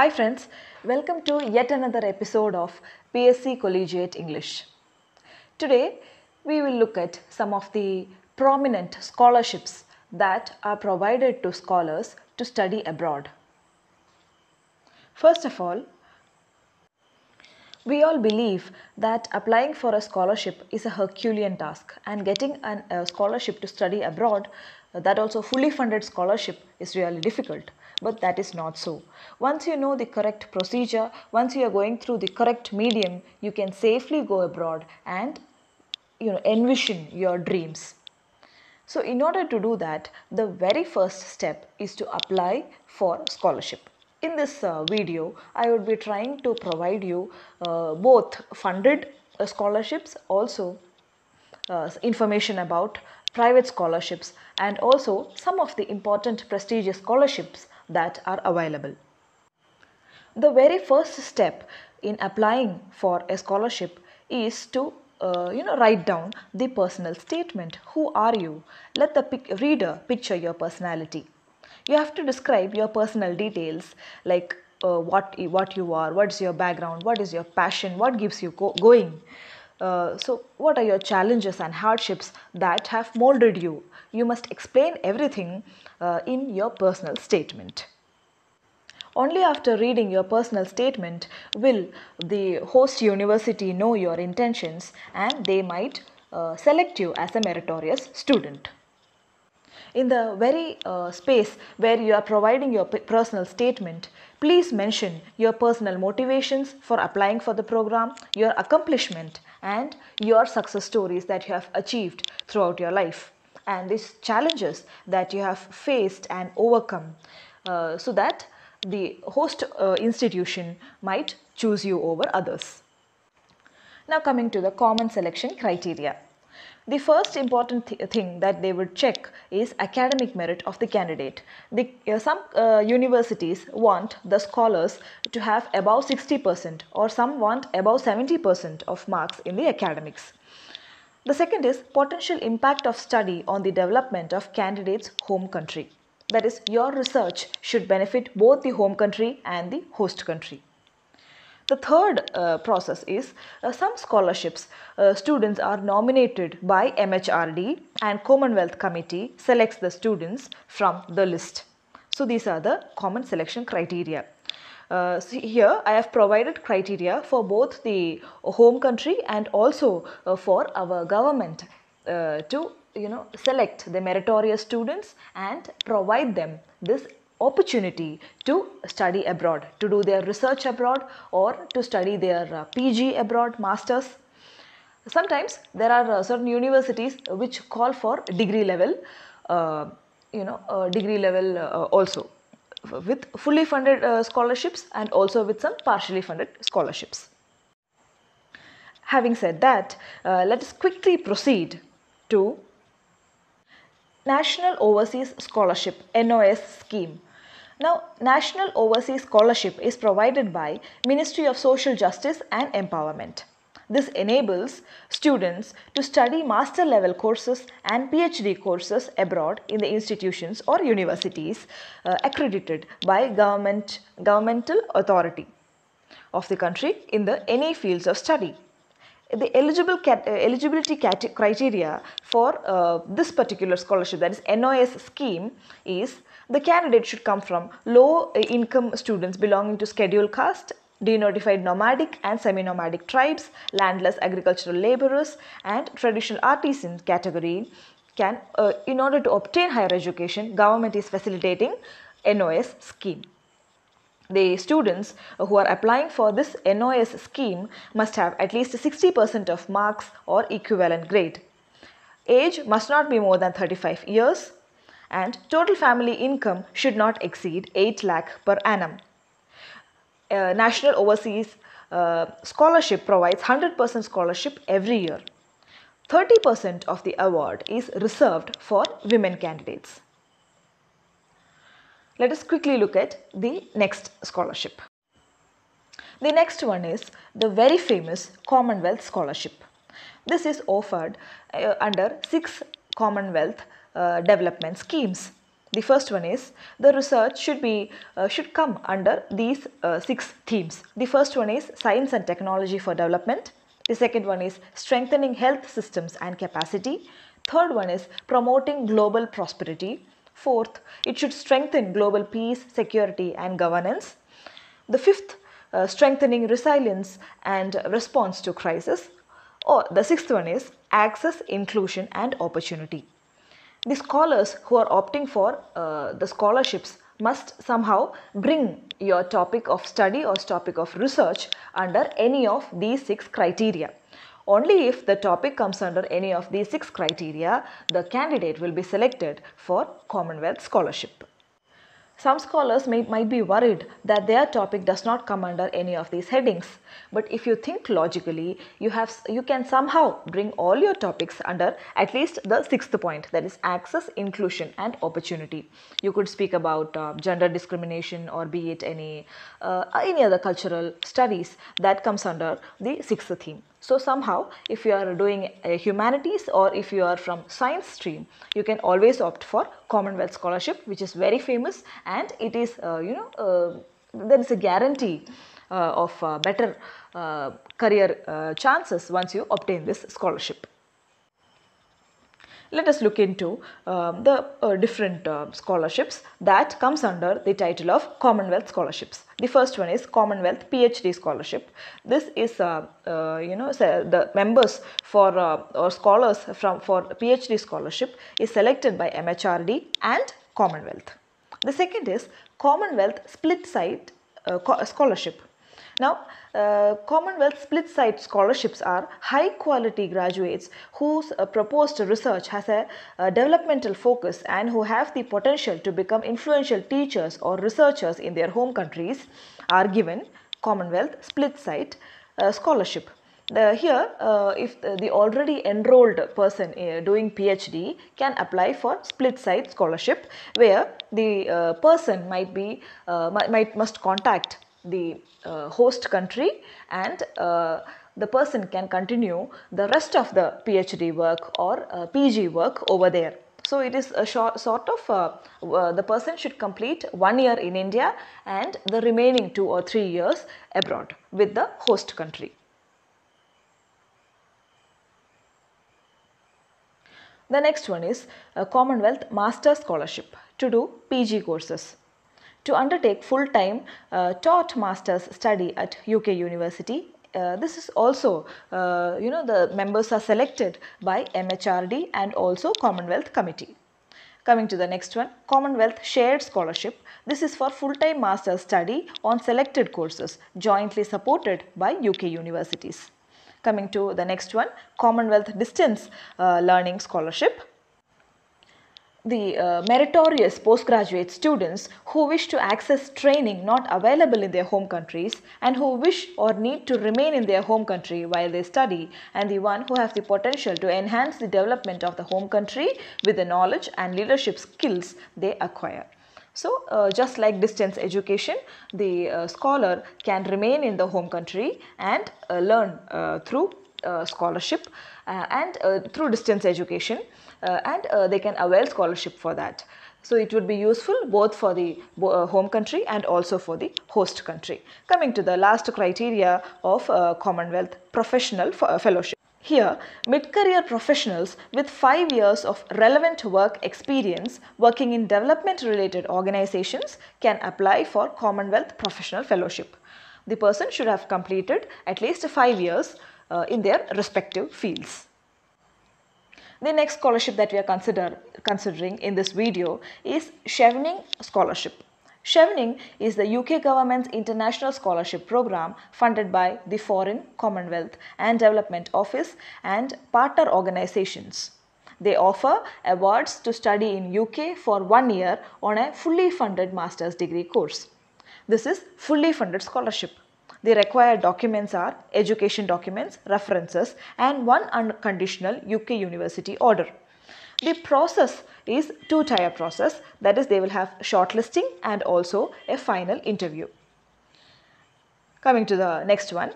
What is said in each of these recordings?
Hi friends, welcome to yet another episode of PSC Collegiate English. Today we will look at some of the prominent scholarships that are provided to scholars to study abroad. First of all, we all believe that applying for a scholarship is a Herculean task and getting an, a scholarship to study abroad, that also fully funded scholarship is really difficult but that is not so. Once you know the correct procedure, once you are going through the correct medium, you can safely go abroad and you know envision your dreams. So in order to do that, the very first step is to apply for scholarship. In this uh, video, I would be trying to provide you uh, both funded uh, scholarships, also uh, information about private scholarships and also some of the important prestigious scholarships that are available. The very first step in applying for a scholarship is to uh, you know write down the personal statement who are you let the pic reader picture your personality you have to describe your personal details like uh, what what you are what's your background what is your passion what gives you going uh, so, what are your challenges and hardships that have molded you? You must explain everything uh, in your personal statement. Only after reading your personal statement will the host university know your intentions and they might uh, select you as a meritorious student. In the very uh, space where you are providing your personal statement, please mention your personal motivations for applying for the program, your accomplishment and your success stories that you have achieved throughout your life and these challenges that you have faced and overcome uh, so that the host uh, institution might choose you over others. Now coming to the common selection criteria. The first important th thing that they would check is academic merit of the candidate. The, uh, some uh, universities want the scholars to have above 60% or some want above 70% of marks in the academics. The second is potential impact of study on the development of candidates' home country. That is, your research should benefit both the home country and the host country. The third uh, process is uh, some scholarships. Uh, students are nominated by MHRD and Commonwealth Committee selects the students from the list. So these are the common selection criteria. Uh, so here I have provided criteria for both the home country and also uh, for our government uh, to you know select the meritorious students and provide them this opportunity to study abroad, to do their research abroad or to study their uh, PG abroad, masters. Sometimes there are uh, certain universities which call for degree level, uh, you know, degree level uh, also with fully funded uh, scholarships and also with some partially funded scholarships. Having said that, uh, let us quickly proceed to National Overseas Scholarship NOS scheme now, National Overseas Scholarship is provided by Ministry of Social Justice and Empowerment. This enables students to study master level courses and PhD courses abroad in the institutions or universities uh, accredited by government, governmental authority of the country in the any fields of study. The eligible cat, uh, eligibility criteria for uh, this particular scholarship that is NOS scheme is the candidate should come from low uh, income students belonging to scheduled caste, denotified nomadic and semi-nomadic tribes, landless agricultural laborers and traditional artisans category can, uh, in order to obtain higher education, government is facilitating NOS scheme. The students who are applying for this NOS scheme must have at least 60% of marks or equivalent grade. Age must not be more than 35 years and total family income should not exceed 8 lakh per annum. Uh, National Overseas uh, Scholarship provides 100% scholarship every year. 30% of the award is reserved for women candidates. Let us quickly look at the next scholarship. The next one is the very famous Commonwealth Scholarship. This is offered uh, under six Commonwealth uh, development schemes. The first one is the research should be uh, should come under these uh, six themes. The first one is science and technology for development. The second one is strengthening health systems and capacity. Third one is promoting global prosperity. Fourth, it should strengthen global peace, security and governance. The fifth, uh, strengthening resilience and response to crisis. Or the sixth one is access, inclusion and opportunity the scholars who are opting for uh, the scholarships must somehow bring your topic of study or topic of research under any of these six criteria. Only if the topic comes under any of these six criteria, the candidate will be selected for Commonwealth Scholarship. Some scholars may, might be worried that their topic does not come under any of these headings. But if you think logically, you, have, you can somehow bring all your topics under at least the sixth point that is access, inclusion and opportunity. You could speak about uh, gender discrimination or be it any, uh, any other cultural studies that comes under the sixth theme. So somehow if you are doing uh, humanities or if you are from science stream, you can always opt for Commonwealth Scholarship which is very famous and it is, uh, you know, uh, there is a guarantee uh, of uh, better uh, career chances once you obtain this scholarship let us look into um, the uh, different uh, scholarships that comes under the title of Commonwealth scholarships. The first one is Commonwealth PhD scholarship. This is uh, uh you know the members for uh, or scholars from for PhD scholarship is selected by MHRD and Commonwealth. The second is Commonwealth split site uh, scholarship. Now, uh, Commonwealth split site scholarships are high quality graduates whose uh, proposed research has a developmental focus and who have the potential to become influential teachers or researchers in their home countries are given Commonwealth split site uh, scholarship. here, uh, if the already enrolled person uh, doing PhD can apply for split site scholarship where the person might be might must contact the uh, host country and uh, the person can continue the rest of the PhD work or uh, PG work over there. So it is a short, sort of uh, uh, the person should complete one year in India and the remaining two or three years abroad with the host country. The next one is uh, Commonwealth Master Scholarship to do PG courses to undertake full-time uh, taught master's study at UK University uh, this is also, uh, you know, the members are selected by MHRD and also Commonwealth Committee. Coming to the next one, Commonwealth Shared Scholarship. This is for full-time master's study on selected courses jointly supported by UK universities. Coming to the next one, Commonwealth Distance uh, Learning Scholarship the uh, meritorious postgraduate students who wish to access training not available in their home countries and who wish or need to remain in their home country while they study and the one who have the potential to enhance the development of the home country with the knowledge and leadership skills they acquire. So, uh, just like distance education, the uh, scholar can remain in the home country and uh, learn uh, through uh, scholarship uh, and uh, through distance education and they can avail scholarship for that. So it would be useful both for the home country and also for the host country. Coming to the last criteria of uh, Commonwealth Professional Fellowship. Here, mid-career professionals with 5 years of relevant work experience working in development-related organizations can apply for Commonwealth Professional Fellowship. The person should have completed at least 5 years uh, in their respective fields. The next scholarship that we are consider, considering in this video is Chevening Scholarship. Chevening is the UK government's international scholarship program funded by the Foreign, Commonwealth and Development Office and partner organizations. They offer awards to study in UK for one year on a fully funded master's degree course. This is fully funded scholarship. The required documents are education documents, references and one unconditional UK university order. The process is two-tier process that is they will have shortlisting and also a final interview. Coming to the next one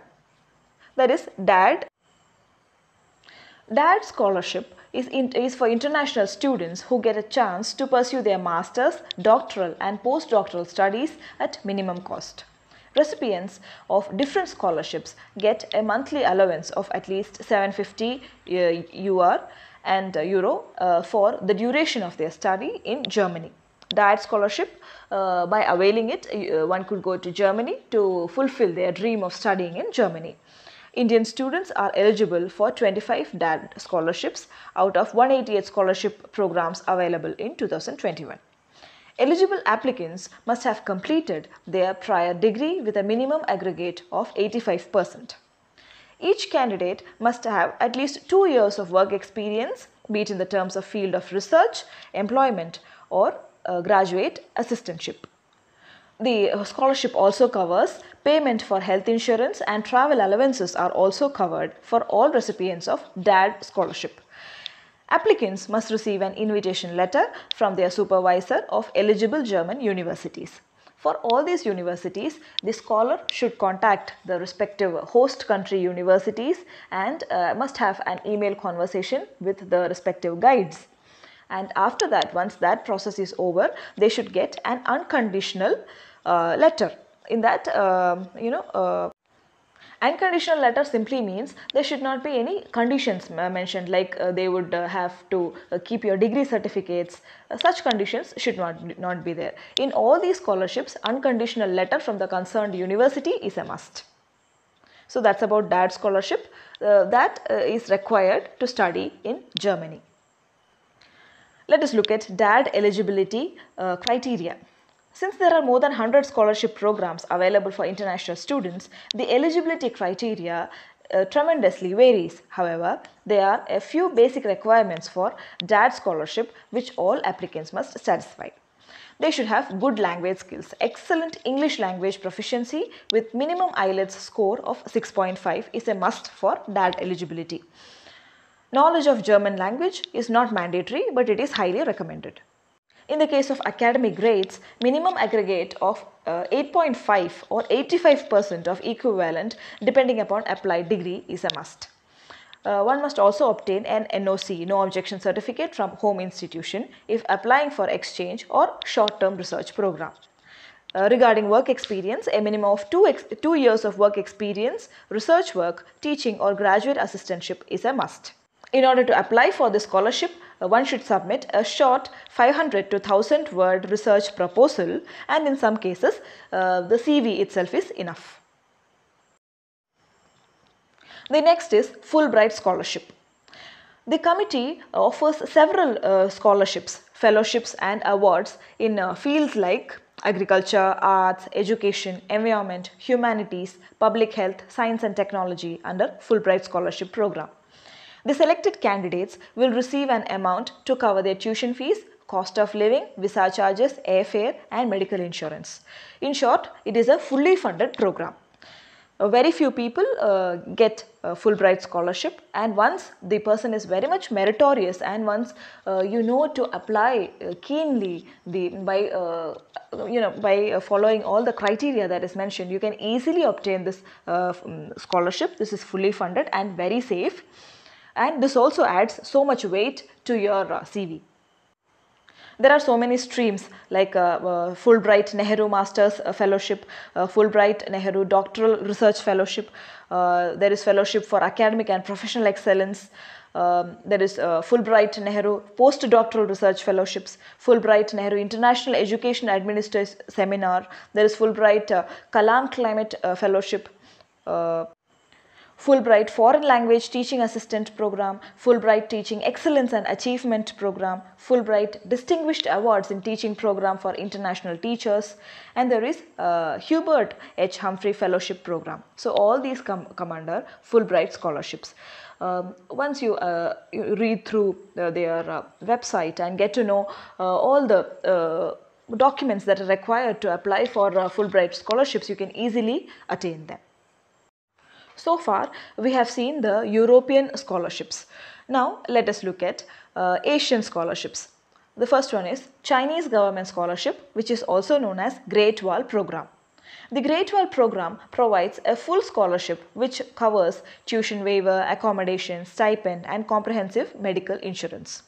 that is DAD. DAD scholarship is, in, is for international students who get a chance to pursue their master's, doctoral and postdoctoral studies at minimum cost. Recipients of different scholarships get a monthly allowance of at least 750 UR uh, and uh, euro uh, for the duration of their study in Germany. Diet scholarship, uh, by availing it, uh, one could go to Germany to fulfill their dream of studying in Germany. Indian students are eligible for 25 DAD scholarships out of 188 scholarship programs available in 2021. Eligible applicants must have completed their prior degree with a minimum aggregate of 85%. Each candidate must have at least two years of work experience, be it in the terms of field of research, employment or uh, graduate assistantship. The uh, scholarship also covers payment for health insurance and travel allowances are also covered for all recipients of DAD scholarship applicants must receive an invitation letter from their supervisor of eligible German universities. For all these universities, the scholar should contact the respective host country universities and uh, must have an email conversation with the respective guides. And after that, once that process is over, they should get an unconditional uh, letter. In that, uh, you know, uh, Unconditional letter simply means there should not be any conditions mentioned like uh, they would uh, have to uh, keep your degree certificates. Uh, such conditions should not, not be there. In all these scholarships, unconditional letter from the concerned university is a must. So that's about DAD scholarship uh, that uh, is required to study in Germany. Let us look at DAD eligibility criteria. Since there are more than 100 scholarship programs available for international students, the eligibility criteria uh, tremendously varies. However, there are a few basic requirements for DAD scholarship which all applicants must satisfy. They should have good language skills, excellent English language proficiency with minimum IELTS score of 6.5 is a must for DAD eligibility. Knowledge of German language is not mandatory but it is highly recommended. In the case of academic grades, minimum aggregate of uh, 8.5 or 85% of equivalent depending upon applied degree is a must. Uh, one must also obtain an NOC, no objection certificate from home institution if applying for exchange or short-term research program. Uh, regarding work experience, a minimum of two, two years of work experience, research work, teaching or graduate assistantship is a must. In order to apply for the scholarship, uh, one should submit a short 500 to 1000 word research proposal and in some cases uh, the CV itself is enough. The next is Fulbright Scholarship. The committee offers several uh, scholarships, fellowships and awards in uh, fields like agriculture, arts, education, environment, humanities, public health, science and technology under Fulbright Scholarship Program. The selected candidates will receive an amount to cover their tuition fees, cost of living, visa charges, airfare and medical insurance. In short, it is a fully funded program. very few people uh, get a Fulbright scholarship and once the person is very much meritorious and once uh, you know to apply uh, keenly the, by uh, you know by following all the criteria that is mentioned you can easily obtain this scholarship this is fully funded and very safe and this also adds so much weight to your uh, CV. There are so many streams like uh, uh, Fulbright Nehru Masters uh, Fellowship, uh, Fulbright Nehru Doctoral Research Fellowship, uh, there is Fellowship for Academic and Professional Excellence, um, there is uh, Fulbright Nehru Postdoctoral Research Fellowships, Fulbright Nehru International Education Administration Seminar, there is Fulbright uh, Kalam Climate uh, Fellowship, uh, Fulbright Foreign Language Teaching Assistant Program, Fulbright Teaching Excellence and Achievement Program, Fulbright Distinguished Awards in Teaching Program for International Teachers and there is uh, Hubert H. Humphrey Fellowship Program. So all these com come under Fulbright scholarships. Um, once you, uh, you, read through uh, their uh, website and get to know uh, all the uh, documents that are required to apply for Fulbright scholarships, you can easily attain them. So far we have seen the European scholarships. Now let us look at uh, Asian scholarships. The first one is Chinese government scholarship which is also known as Great Wall Program. The Great Wall Program provides a full scholarship which covers tuition waiver, accommodation, stipend and comprehensive medical insurance.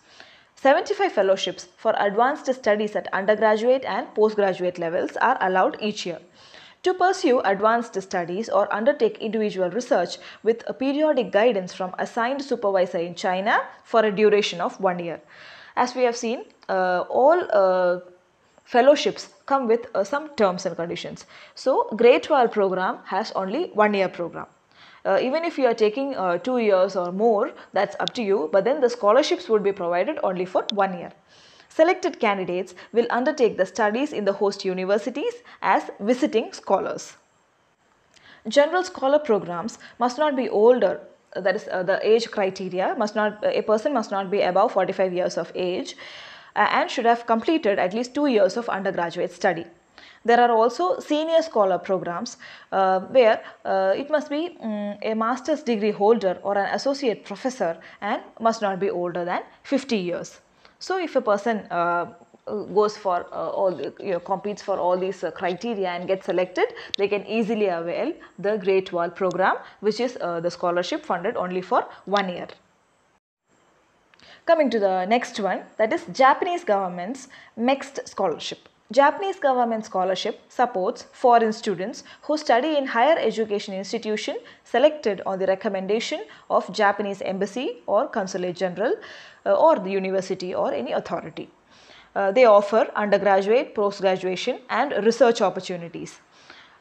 75 fellowships for advanced studies at undergraduate and postgraduate levels are allowed each year to pursue advanced studies or undertake individual research with a periodic guidance from assigned supervisor in China for a duration of one year. As we have seen, uh, all uh, fellowships come with uh, some terms and conditions. So, grade 12 program has only one year program. Uh, even if you are taking uh, two years or more, that's up to you. But then the scholarships would be provided only for one year. Selected candidates will undertake the studies in the host universities as visiting scholars. General scholar programs must not be older that is uh, the age criteria must not a person must not be above 45 years of age uh, and should have completed at least 2 years of undergraduate study there are also senior scholar programs uh, where uh, it must be um, a master's degree holder or an associate professor and must not be older than 50 years so if a person uh, goes for uh, all you know, competes for all these uh, criteria and gets selected they can easily avail the great wall program which is uh, the scholarship funded only for one year coming to the next one that is japanese government's next scholarship Japanese government scholarship supports foreign students who study in higher education institution selected on the recommendation of Japanese embassy or consulate general uh, or the university or any authority. Uh, they offer undergraduate, post-graduation and research opportunities.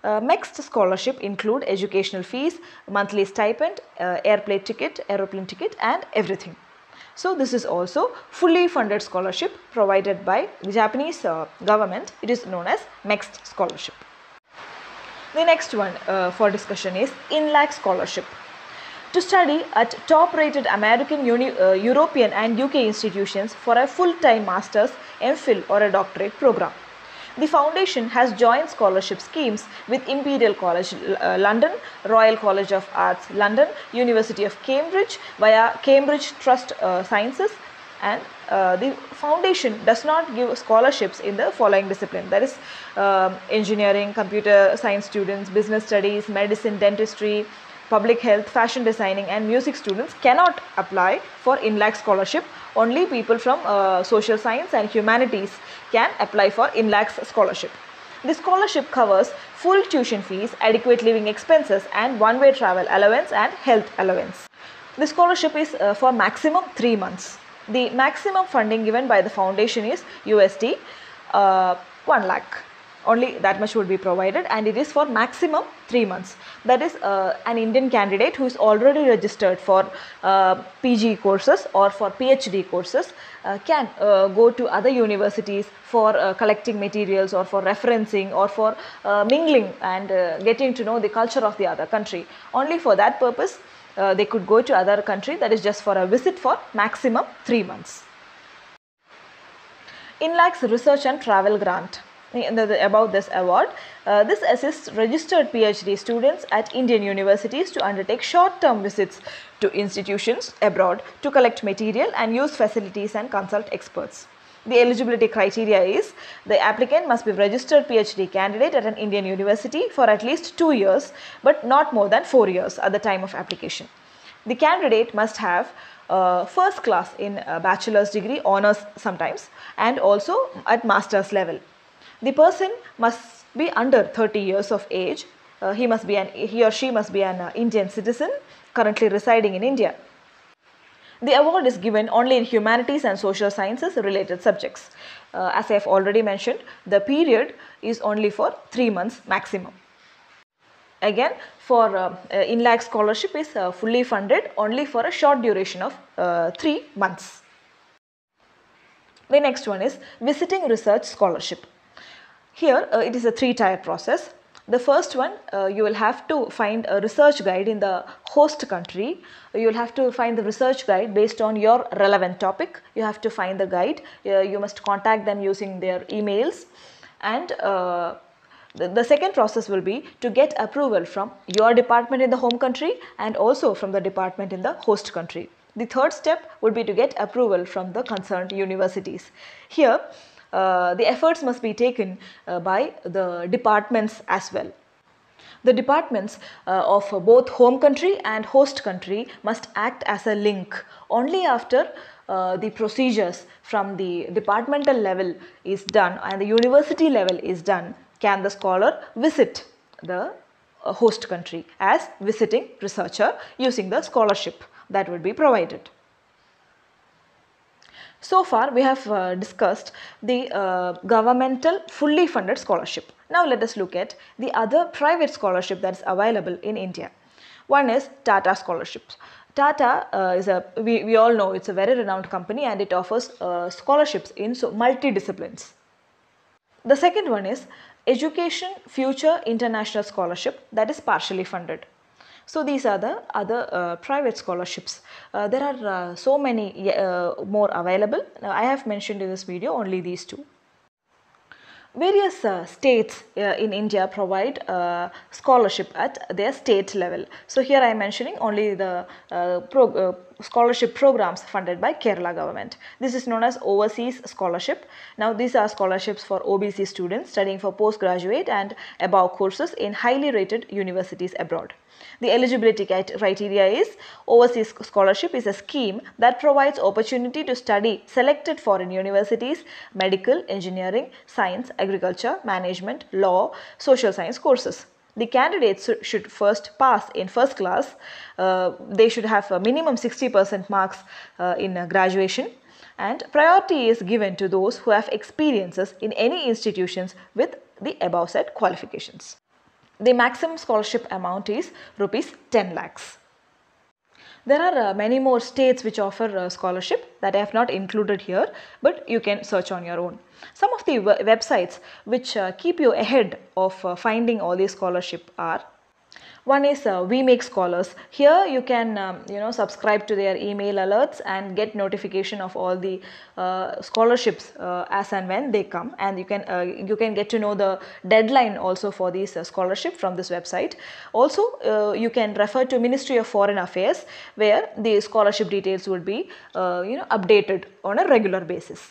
Uh, next scholarship include educational fees, monthly stipend, uh, airplane ticket, aeroplane ticket and everything. So this is also fully funded scholarship provided by the Japanese uh, government. It is known as MEXT scholarship. The next one uh, for discussion is INLAC scholarship. To study at top rated American, uni, uh, European and UK institutions for a full-time master's, MPhil or a doctorate program. The foundation has joint scholarship schemes with Imperial College uh, London, Royal College of Arts London, University of Cambridge via Cambridge Trust uh, Sciences and uh, the foundation does not give scholarships in the following discipline that is um, engineering, computer science students, business studies, medicine, dentistry, public health, fashion designing and music students cannot apply for in in-lack scholarship. Only people from uh, social science and humanities can apply for INLACS scholarship. The scholarship covers full tuition fees, adequate living expenses and one-way travel allowance and health allowance. The scholarship is uh, for maximum 3 months. The maximum funding given by the foundation is USD uh, 1 lakh. Only that much would be provided and it is for maximum 3 months. That is uh, an Indian candidate who is already registered for uh, PG courses or for PhD courses uh, can uh, go to other universities for uh, collecting materials or for referencing or for mingling and getting to know the culture of the other country. Only for that purpose uh, they could go to other country that is just for a visit for maximum 3 months. INLAC's research and travel grant about this award. Uh, this assists registered PhD students at Indian universities to undertake short-term visits to institutions abroad to collect material and use facilities and consult experts. The eligibility criteria is the applicant must be registered PhD candidate at an Indian university for at least two years but not more than four years at the time of application. The candidate must have uh, first class in bachelor's degree honors sometimes and also at master's level the person must be under 30 years of age. Uh, he must be an he or she must be an uh, Indian citizen currently residing in India. The award is given only in humanities and social sciences related subjects. Uh, as I have already mentioned, the period is only for 3 months maximum. Again, for uh, uh INLAG scholarship is uh, fully funded only for a short duration of uh, 3 months. The next one is visiting research scholarship. Here uh, it is a three-tier process. The first one, uh, you will have to find a research guide in the host country. You will have to find the research guide based on your relevant topic. You have to find the guide. Uh, you must contact them using their emails. And uh, the, the second process will be to get approval from your department in the home country and also from the department in the host country. The third step would be to get approval from the concerned universities. Here, uh, the efforts must be taken uh, by the departments as well. The departments uh, of both home country and host country must act as a link only after uh, the procedures from the departmental level is done and the university level is done can the scholar visit the uh, host country as visiting researcher using the scholarship that would be provided. So far we have uh, discussed the uh, governmental fully funded scholarship. Now let us look at the other private scholarship that is available in India. One is Tata scholarships. Tata uh, is a, we, we all know it's a very renowned company and it offers uh, scholarships in so multi disciplines. The second one is Education Future International Scholarship that is partially funded. So these are the other uh, private scholarships. Uh, there are uh, so many more available. Now, I have mentioned in this video only these two various uh, states uh, in India provide uh, scholarship at their state level. So here I am mentioning only the pro scholarship programs funded by Kerala government. This is known as overseas scholarship. Now these are scholarships for OBC students studying for postgraduate and above courses in highly rated universities abroad. The eligibility criteria is overseas scholarship is a scheme that provides opportunity to study selected foreign universities, medical, engineering, science, agriculture, management, law, social science courses the candidates should first pass in first class. Uh, they should have a minimum 60% marks uh, in uh, graduation and priority is given to those who have experiences in any institutions with the above said qualifications. The maximum scholarship amount is rupees 10 lakhs. There are uh, many more states which offer uh, scholarship that I have not included here but you can search on your own. Some of the websites which uh, keep you ahead of uh, finding all these scholarship are one is uh, We Make Scholars. Here you can um, you know subscribe to their email alerts and get notification of all the uh, scholarships uh, as and when they come and you can uh, you can get to know the deadline also for these uh, scholarship from this website. Also uh, you can refer to Ministry of Foreign Affairs where the scholarship details would be you know updated on a regular basis.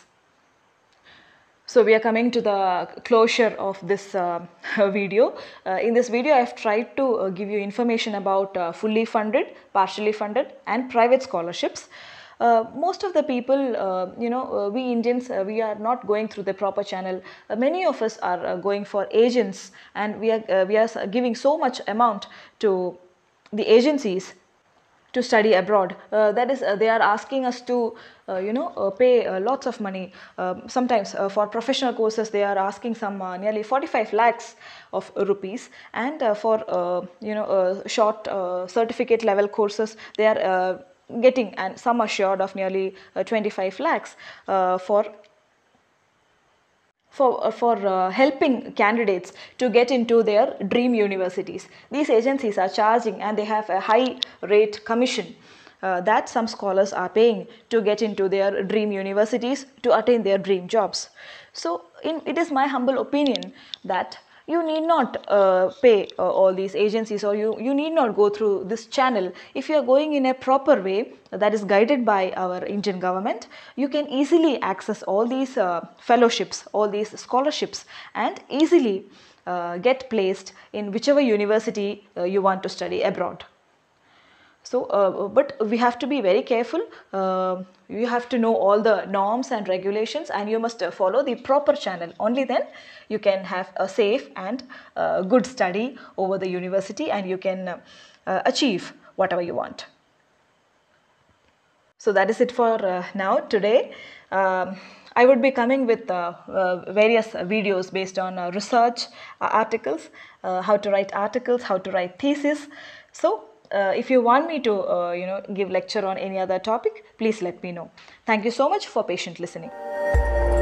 So we are coming to the closure of this uh, video. Uh, in this video, I have tried to uh, give you information about uh, fully funded, partially funded and private scholarships. Uh, most of the people, uh, you know, we Indians, we are not going through the proper channel. many of us are going for agents and we are, we are giving so much amount to the agencies to study abroad. Uh, that is, uh, they are asking us to, uh, you know, pay lots of money. Um, sometimes for professional courses, they are asking some nearly 45 lakhs of rupees, and for you know short certificate level courses, they are getting and some assured of nearly 25 lakhs for for, uh, for uh, helping candidates to get into their dream universities. These agencies are charging and they have a high rate commission. Uh, that some scholars are paying to get into their dream universities to attain their dream jobs. So in, it is my humble opinion that you need not uh, pay uh, all these agencies or you, you need not go through this channel. If you are going in a proper way that is guided by our Indian government, you can easily access all these uh, fellowships, all these scholarships and easily uh, get placed in whichever university uh, you want to study abroad. So, uh, but we have to be very careful. Uh, you have to know all the norms and regulations and you must uh, follow the proper channel. Only then you can have a safe and uh, good study over the university and you can uh, achieve whatever you want. So that is it for uh, now today. Um, I would be coming with uh, uh, various videos based on uh, research articles, how to write articles, how to write thesis. So uh, if you want me to uh, you know give lecture on any other topic please let me know thank you so much for patient listening